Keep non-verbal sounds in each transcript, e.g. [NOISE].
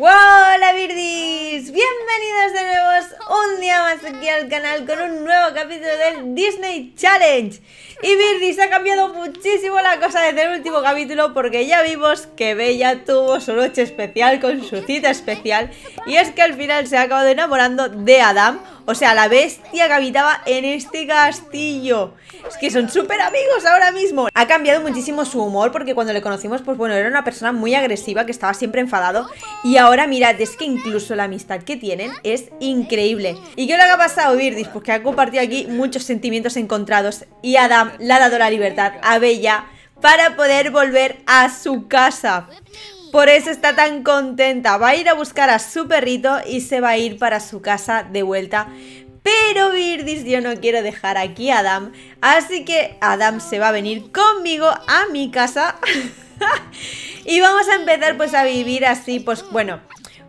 ¡Hola Birdis! Bienvenidos de nuevo un día más aquí al canal con un nuevo capítulo del Disney Challenge Y Virdis ha cambiado muchísimo la cosa desde el último capítulo porque ya vimos que Bella tuvo su noche especial con su cita especial Y es que al final se ha acabado enamorando de Adam o sea, la bestia que habitaba en este castillo. Es que son súper amigos ahora mismo. Ha cambiado muchísimo su humor porque cuando le conocimos, pues bueno, era una persona muy agresiva que estaba siempre enfadado. Y ahora mirad, es que incluso la amistad que tienen es increíble. ¿Y qué le ha pasado Virdis? Pues que ha compartido aquí muchos sentimientos encontrados y Adam le ha dado la libertad a Bella para poder volver a su casa. Por eso está tan contenta. Va a ir a buscar a su perrito y se va a ir para su casa de vuelta. Pero Virdis, yo no quiero dejar aquí a Adam. Así que Adam se va a venir conmigo a mi casa. [LAUGHS] y vamos a empezar pues a vivir así, pues bueno,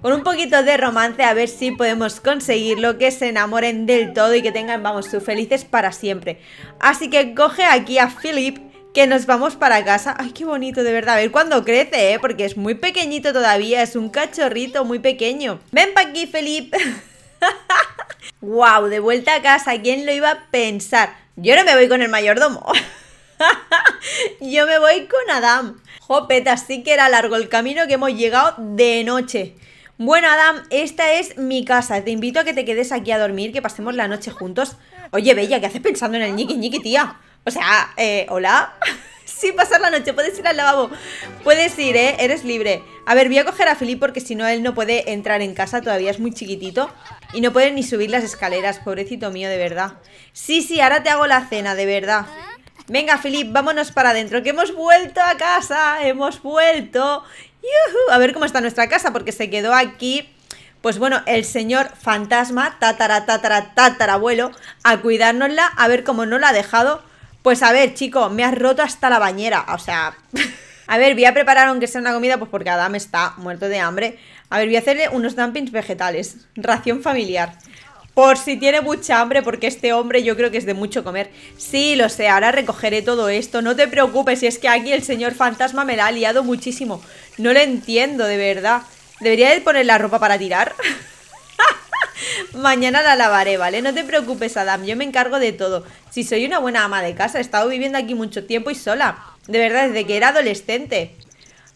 con un poquito de romance a ver si podemos conseguirlo, que se enamoren del todo y que tengan, vamos, sus felices para siempre. Así que coge aquí a Philip que nos vamos para casa. Ay, qué bonito, de verdad. A ver cuando crece, ¿eh? Porque es muy pequeñito todavía, es un cachorrito muy pequeño. Ven para aquí, Felipe. wow, [LAUGHS] de vuelta a casa, ¿quién lo iba a pensar? Yo no me voy con el mayordomo. [LAUGHS] Yo me voy con Adam. Jopeta, sí que era largo el camino que hemos llegado de noche. Bueno, Adam, esta es mi casa. Te invito a que te quedes aquí a dormir, que pasemos la noche juntos. Oye, Bella, ¿qué haces pensando en el ñiqui ñiqui, tía? O sea, eh, hola. Sin [LAUGHS] pasar la noche, puedes ir al lavabo. Puedes ir, ¿eh? Eres libre. A ver, voy a coger a Filip porque si no, él no puede entrar en casa, todavía es muy chiquitito. Y no puede ni subir las escaleras, pobrecito mío, de verdad. Sí, sí, ahora te hago la cena, de verdad. Venga, Filip, vámonos para adentro, que hemos vuelto a casa, hemos vuelto. A ver cómo está nuestra casa, porque se quedó aquí pues bueno, el señor fantasma, tatara, tatara, tatara, a cuidárnosla, a ver cómo no la ha dejado pues a ver, chico, me has roto hasta la bañera. O sea. [LAUGHS] a ver, voy a preparar aunque sea una comida, pues porque Adam está muerto de hambre. A ver, voy a hacerle unos dumpings vegetales. Ración familiar. Por si tiene mucha hambre, porque este hombre yo creo que es de mucho comer. Sí, lo sé, ahora recogeré todo esto. No te preocupes, si es que aquí el señor fantasma me la ha liado muchísimo. No lo entiendo, de verdad. ¿Debería de poner la ropa para tirar? [LAUGHS] [LAUGHS] Mañana la lavaré, ¿vale? No te preocupes, Adam, yo me encargo de todo. Si soy una buena ama de casa, he estado viviendo aquí mucho tiempo y sola. De verdad, desde que era adolescente.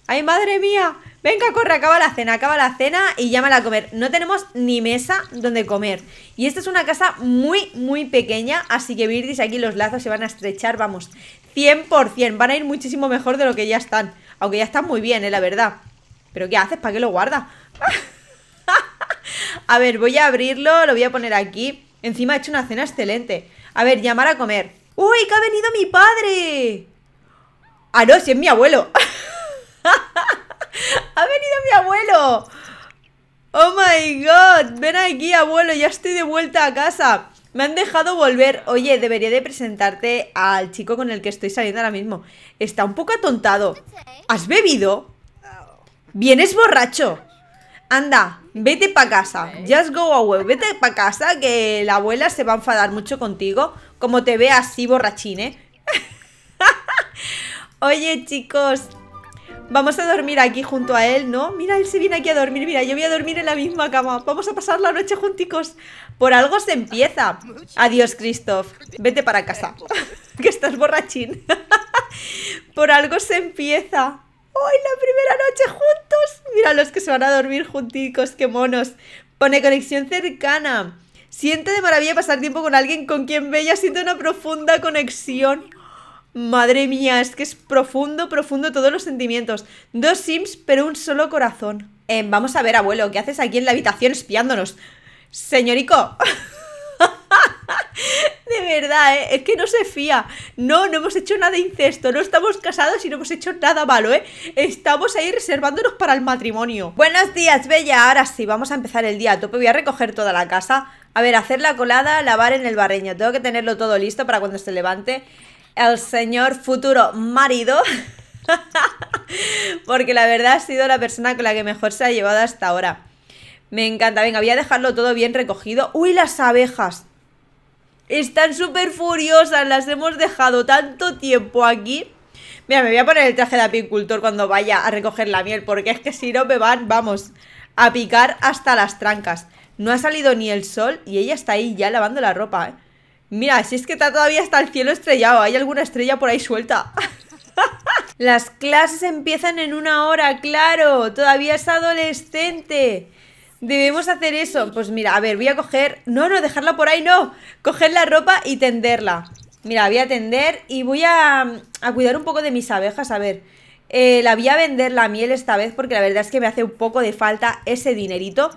¡Ay, madre mía! Venga, corre, acaba la cena, acaba la cena y llámala a comer. No tenemos ni mesa donde comer. Y esta es una casa muy, muy pequeña, así que Virdis, aquí los lazos se van a estrechar, vamos, 100%. Van a ir muchísimo mejor de lo que ya están. Aunque ya están muy bien, eh, la verdad. ¿Pero qué haces? ¿Para qué lo guardas? [LAUGHS] A ver, voy a abrirlo, lo voy a poner aquí. Encima ha he hecho una cena excelente. A ver, llamar a comer. ¡Uy, que ha venido mi padre! Ah, no, si es mi abuelo. [LAUGHS] ¡Ha venido mi abuelo! ¡Oh my god! Ven aquí, abuelo, ya estoy de vuelta a casa. Me han dejado volver. Oye, debería de presentarte al chico con el que estoy saliendo ahora mismo. Está un poco atontado. ¿Has bebido? Vienes borracho anda, vete para casa, just go away, vete para casa que la abuela se va a enfadar mucho contigo, como te ve así borrachine. ¿eh? [LAUGHS] Oye chicos, vamos a dormir aquí junto a él, ¿no? Mira, él se viene aquí a dormir, mira, yo voy a dormir en la misma cama, vamos a pasar la noche junticos. Por algo se empieza. Adiós Christoph, vete para casa, [LAUGHS] que estás borrachín. [LAUGHS] Por algo se empieza. ¡Hoy la primera noche juntos! Mira los que se van a dormir junticos, qué monos. Pone conexión cercana. Siente de maravilla pasar tiempo con alguien con quien Bella siente una profunda conexión. Madre mía, es que es profundo, profundo todos los sentimientos. Dos Sims, pero un solo corazón. Eh, vamos a ver, abuelo, ¿qué haces aquí en la habitación espiándonos? Señorico. [LAUGHS] de verdad, ¿eh? es que no se fía. No, no hemos hecho nada de incesto, no estamos casados y no hemos hecho nada malo, ¿eh? Estamos ahí reservándonos para el matrimonio. Buenos días, Bella. Ahora sí, vamos a empezar el día a tope. Voy a recoger toda la casa. A ver, hacer la colada, lavar en el barreño. Tengo que tenerlo todo listo para cuando se levante el señor futuro marido. [LAUGHS] Porque la verdad ha sido la persona con la que mejor se ha llevado hasta ahora. Me encanta. Venga, voy a dejarlo todo bien recogido. Uy, las abejas. Están súper furiosas, las hemos dejado tanto tiempo aquí. Mira, me voy a poner el traje de apicultor cuando vaya a recoger la miel, porque es que si no me van, vamos, a picar hasta las trancas. No ha salido ni el sol y ella está ahí ya lavando la ropa, ¿eh? Mira, si es que está todavía está el cielo estrellado, hay alguna estrella por ahí suelta. [LAUGHS] Las clases empiezan en una hora, claro, todavía es adolescente. Debemos hacer eso. Pues mira, a ver, voy a coger... No, no, dejarla por ahí, no. Coger la ropa y tenderla. Mira, voy a tender y voy a, a cuidar un poco de mis abejas. A ver, eh, la voy a vender la miel esta vez porque la verdad es que me hace un poco de falta ese dinerito.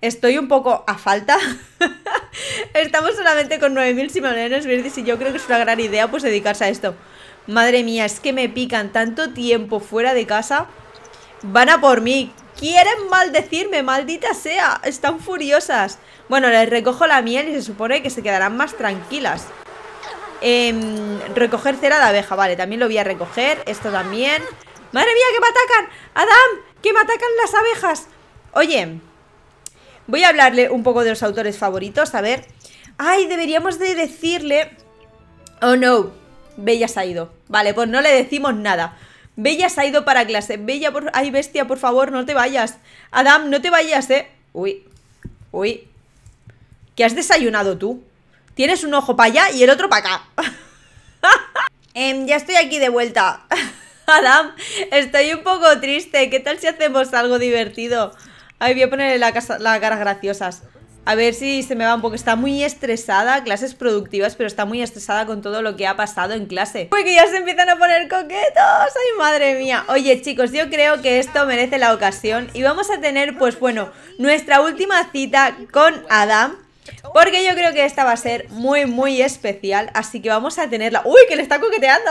Estoy un poco a falta. [LAUGHS] Estamos solamente con 9.000 simoleones verdes y yo creo que es una gran idea pues dedicarse a esto. Madre mía, es que me pican tanto tiempo fuera de casa. Van a por mí quieren maldecirme, maldita sea. Están furiosas. Bueno, les recojo la miel y se supone que se quedarán más tranquilas. Em, recoger cera de abeja, vale, también lo voy a recoger. Esto también. ¡Madre mía, que me atacan! ¡Adam! ¡Que me atacan las abejas! Oye, voy a hablarle un poco de los autores favoritos, a ver. ¡Ay, deberíamos de decirle... Oh no, Bella se ha ido. Vale, pues no le decimos nada. Bella se ha ido para clase. Bella, por... ay, bestia, por favor, no te vayas. Adam, no te vayas, ¿eh? Uy, uy. ¿Qué has desayunado tú? Tienes un ojo para allá y el otro para acá. [LAUGHS] Em, ya estoy aquí de vuelta. [LAUGHS] Adam, estoy un poco triste. ¿Qué tal si hacemos algo divertido? Ay, voy a ponerle la, casa... las caras graciosas a ver si se me va un poco. Está muy estresada, clases productivas, pero está muy estresada con todo lo que ha pasado en clase. Porque pues ya se empiezan a poner coquetos. ¡Ay, madre mía! Oye, chicos, yo creo que esto merece la ocasión. Y vamos a tener, pues bueno, nuestra última cita con Adam. Porque yo creo que esta va a ser muy, muy especial. Así que vamos a tenerla. ¡Uy, que le está coqueteando!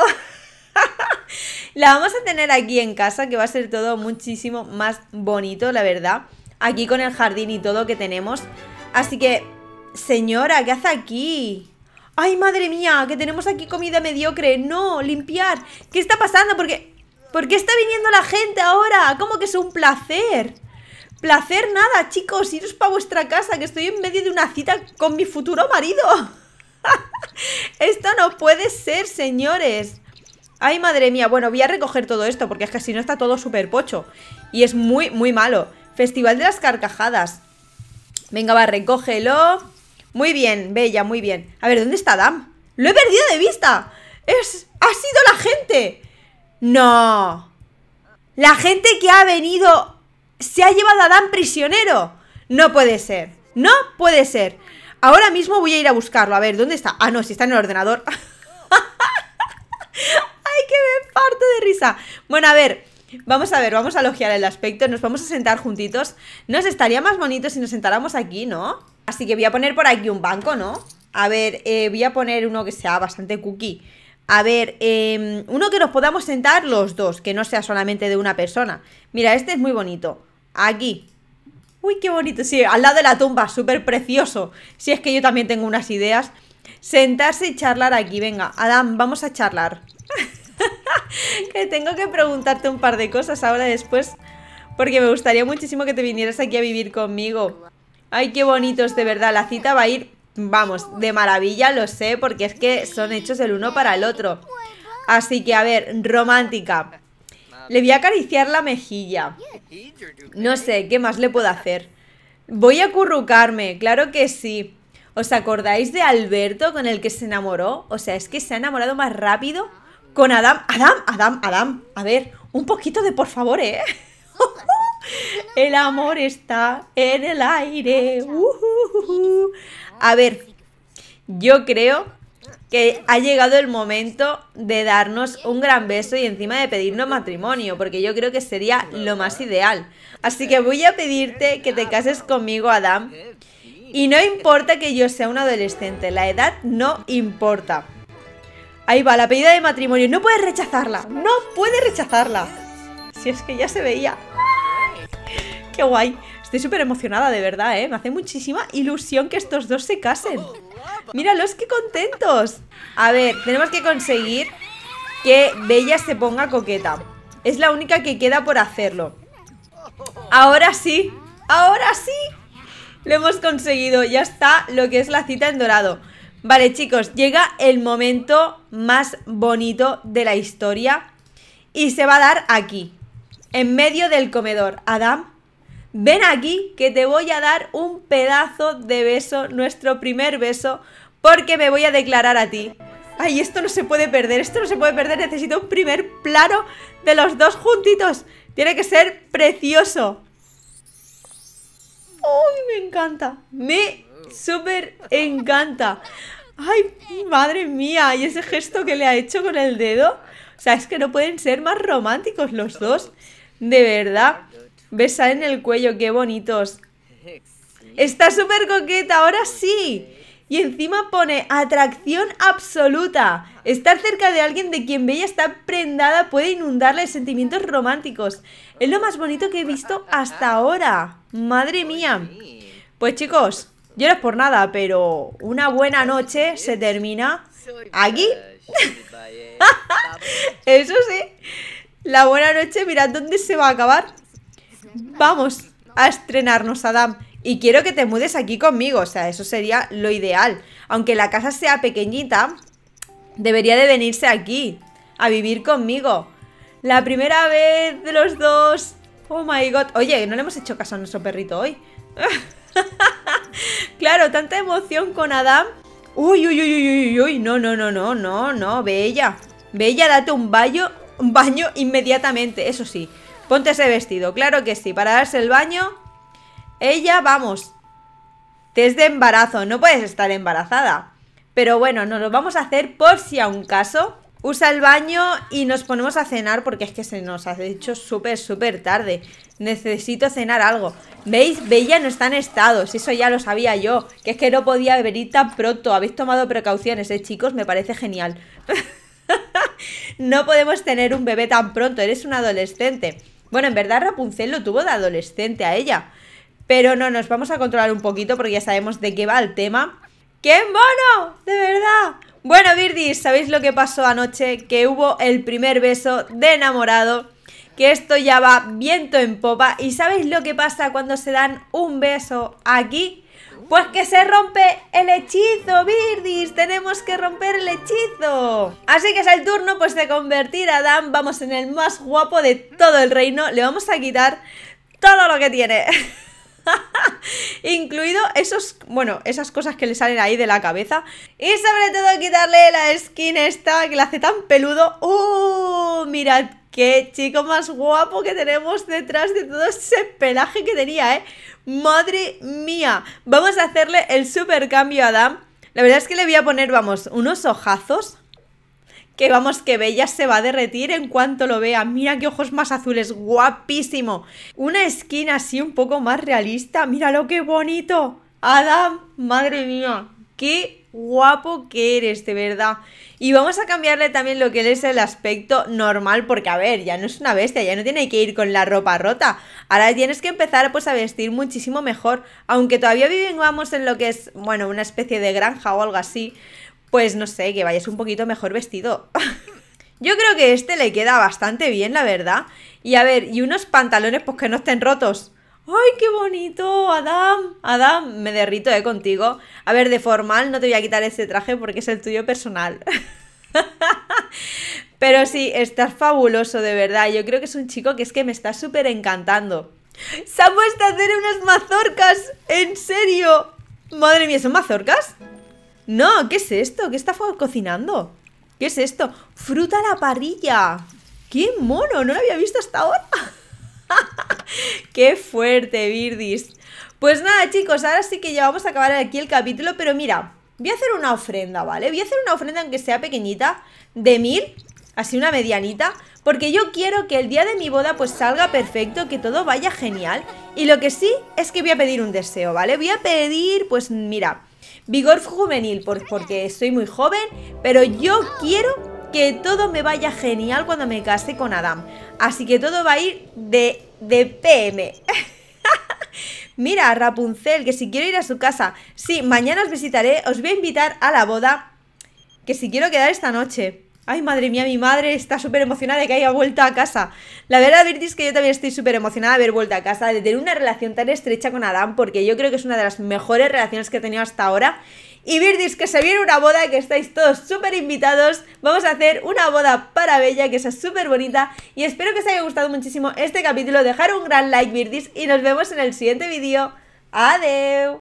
[LAUGHS] la vamos a tener aquí en casa, que va a ser todo muchísimo más bonito, la verdad. Aquí con el jardín y todo que tenemos. Así que, señora, ¿qué hace aquí? ¡Ay, madre mía! Que tenemos aquí comida mediocre. No, limpiar. ¿Qué está pasando? ¿Por qué, está viniendo la gente ahora? ¿Cómo que es un placer? Placer nada, chicos. Iros para vuestra casa, que estoy en medio de una cita con mi futuro marido. [LAUGHS] esto no puede ser, señores. Ay, madre mía. Bueno, voy a recoger todo esto, porque es que si no está todo súper pocho. Y es muy, muy malo. Festival de las Carcajadas. Venga, va, recógelo. Muy bien, Bella, muy bien. A ver, ¿dónde está Dan? ¡Lo he perdido de vista! ¡Es... ¡Ha sido la gente! ¡No! ¡La gente que ha venido se ha llevado a Dan prisionero! ¡No puede ser! ¡No puede ser! Ahora mismo voy a ir a buscarlo. A ver, ¿dónde está? Ah, no, si está en el ordenador. [LAUGHS] ¡Ay, que me parto de risa! Bueno, a ver... Vamos a ver, vamos a elogiar el aspecto, nos vamos a sentar juntitos. Nos estaría más bonito si nos sentáramos aquí, ¿no? Así que voy a poner por aquí un banco, ¿no? A ver, eh, voy a poner uno que sea bastante cookie. A ver, em, uno que nos podamos sentar los dos, que no sea solamente de una persona. Mira, este es muy bonito. Aquí. Uy, qué bonito. Sí, al lado de la tumba, súper precioso. Si es que yo también tengo unas ideas. Sentarse y charlar aquí, venga. Adam, vamos a charlar que tengo que preguntarte un par de cosas ahora después. Porque me gustaría muchísimo que te vinieras aquí a vivir conmigo. Ay, qué bonitos, de verdad. La cita va a ir, vamos, de maravilla, lo sé, porque es que son hechos el uno para el otro. Así que, a ver, romántica. Le voy a acariciar la mejilla. No sé, ¿qué más le puedo hacer? Voy a currucarme, claro que sí. ¿Os acordáis de Alberto con el que se enamoró? O sea, es que se ha enamorado más rápido con Adam. Adam, Adam, Adam. A ver, un poquito de por favor, ¿eh? [LAUGHS] el amor está en el aire. A ver, yo creo que ha llegado el momento de darnos un gran beso y encima de pedirnos matrimonio, porque yo creo que sería lo más ideal. Así que voy a pedirte que te cases conmigo, Adam. Y no importa que yo sea un adolescente, la edad no importa. Ahí va, la pedida de matrimonio. No puedes rechazarla. No puedes rechazarla. Si es que ya se veía. ¡Qué guay! Estoy súper emocionada, de verdad, ¿eh? Me hace muchísima ilusión que estos dos se casen. ¡Míralos, qué contentos! A ver, tenemos que conseguir que Bella se ponga coqueta. Es la única que queda por hacerlo. Ahora sí, ahora sí. Lo hemos conseguido. Ya está lo que es la cita en dorado. Vale, chicos, llega el momento más bonito de la historia y se va a dar aquí, en medio del comedor. Adam, ven aquí que te voy a dar un pedazo de beso, nuestro primer beso, porque me voy a declarar a ti. Ay, esto no se puede perder, esto no se puede perder, necesito un primer plano de los dos juntitos. Tiene que ser precioso. ¡Uy, me encanta! Me súper encanta. Ay, madre mía, y ese gesto que le ha hecho con el dedo. O sea, es que no pueden ser más románticos los dos. De verdad. Besa en el cuello, qué bonitos. Está súper coqueta, ahora sí. Y encima pone atracción absoluta. Estar cerca de alguien de quien Bella está prendada puede inundarle de sentimientos románticos. Es lo más bonito que he visto hasta ahora. Madre mía. Pues chicos, yo no es por nada, pero una buena noche se termina aquí. [LAUGHS] Eso sí, la buena noche, mirad dónde se va a acabar. Vamos a estrenarnos, Adam. Y quiero que te mudes aquí conmigo, o sea, eso sería lo ideal. Aunque la casa sea pequeñita, debería de venirse aquí, a vivir conmigo. La primera vez de los dos. Oh my god. Oye, no le hemos hecho caso a nuestro perrito hoy. [LAUGHS] [LAUGHS] claro, tanta emoción con Adam. Uy, uy, uy, uy, uy, no, no, no, no, no, no, Bella. Bella, date un baño, un baño inmediatamente, eso sí. Ponte ese vestido, claro que sí, para darse el baño. Ella, vamos, es de embarazo, no puedes estar embarazada. Pero bueno, nos lo vamos a hacer por si a un caso usa el baño y nos ponemos a cenar porque es que se nos ha hecho súper, súper tarde. Necesito cenar algo. ¿Veis? Bella no está en estados. Eso ya lo sabía yo. Que es que no podía venir tan pronto. Habéis tomado precauciones, ¿eh, chicos? Me parece genial. [LAUGHS] no podemos tener un bebé tan pronto. Eres un adolescente. Bueno, en verdad Rapunzel lo tuvo de adolescente a ella. Pero no, nos vamos a controlar un poquito porque ya sabemos de qué va el tema. ¡Qué mono! ¡De verdad! Bueno, Virdis, ¿sabéis lo que pasó anoche? Que hubo el primer beso de enamorado que esto ya va viento en popa. ¿Y sabéis lo que pasa cuando se dan un beso aquí? Pues que se rompe el hechizo, Virdis. tenemos que romper el hechizo. Así que es el turno pues de convertir a Dan, vamos en el más guapo de todo el reino, le vamos a quitar todo lo que tiene. [LAUGHS] [LAUGHS] Incluido esos, bueno, esas cosas que le salen ahí de la cabeza. Y sobre todo quitarle la skin esta que la hace tan peludo. ¡Uh! Mirad qué chico más guapo que tenemos detrás de todo ese pelaje que tenía, ¿eh? ¡Madre mía! Vamos a hacerle el super cambio a Adam. La verdad es que le voy a poner, vamos, unos ojazos que vamos, que Bella se va a derretir en cuanto lo vea. Mira qué ojos más azules, guapísimo. Una esquina así un poco más realista. Míralo qué bonito. Adam, madre mía, qué guapo que eres, de verdad. Y vamos a cambiarle también lo que es el aspecto normal, porque a ver, ya no es una bestia, ya no tiene que ir con la ropa rota. Ahora tienes que empezar pues a vestir muchísimo mejor, aunque todavía vivimos en lo que es, bueno, una especie de granja o algo así pues no sé, que vayas un poquito mejor vestido. [LAUGHS] Yo creo que este le queda bastante bien, la verdad. Y a ver, y unos pantalones pues que no estén rotos. ¡Ay, qué bonito! Adam, Adam, me derrito eh, contigo. A ver, de formal no te voy a quitar ese traje porque es el tuyo personal. [LAUGHS] Pero sí, estás fabuloso, de verdad. Yo creo que es un chico que es que me está súper encantando. ¡Se ha puesto a hacer unas mazorcas! ¡En serio! Madre mía, ¿son mazorcas? No, ¿qué es esto? ¿Qué está cocinando? ¿Qué es esto? ¡Fruta a la parrilla! ¡Qué mono! No lo había visto hasta ahora. [LAUGHS] ¡Qué fuerte, Virdis! Pues nada, chicos, ahora sí que ya vamos a acabar aquí el capítulo, pero mira, voy a hacer una ofrenda, ¿vale? Voy a hacer una ofrenda, aunque sea pequeñita, de mil, así una medianita, porque yo quiero que el día de mi boda pues salga perfecto, que todo vaya genial. Y lo que sí es que voy a pedir un deseo, ¿vale? Voy a pedir, pues mira, Vigor juvenil, porque soy muy joven, pero yo quiero que todo me vaya genial cuando me case con Adam. Así que todo va a ir de, de PM. [LAUGHS] Mira, Rapunzel, que si quiero ir a su casa. Sí, mañana os visitaré, os voy a invitar a la boda, que si quiero quedar esta noche. Ay, madre mía, mi madre está súper emocionada de que haya vuelto a casa. La verdad, Virtis, que yo también estoy súper emocionada de haber vuelto a casa, de tener una relación tan estrecha con Adam, porque yo creo que es una de las mejores relaciones que he tenido hasta ahora. Y Virtis, que se viene una boda, que estáis todos súper invitados. Vamos a hacer una boda para Bella, que es súper bonita. Y espero que os haya gustado muchísimo este capítulo. Dejar un gran like, Virtis, y nos vemos en el siguiente vídeo. Adiós.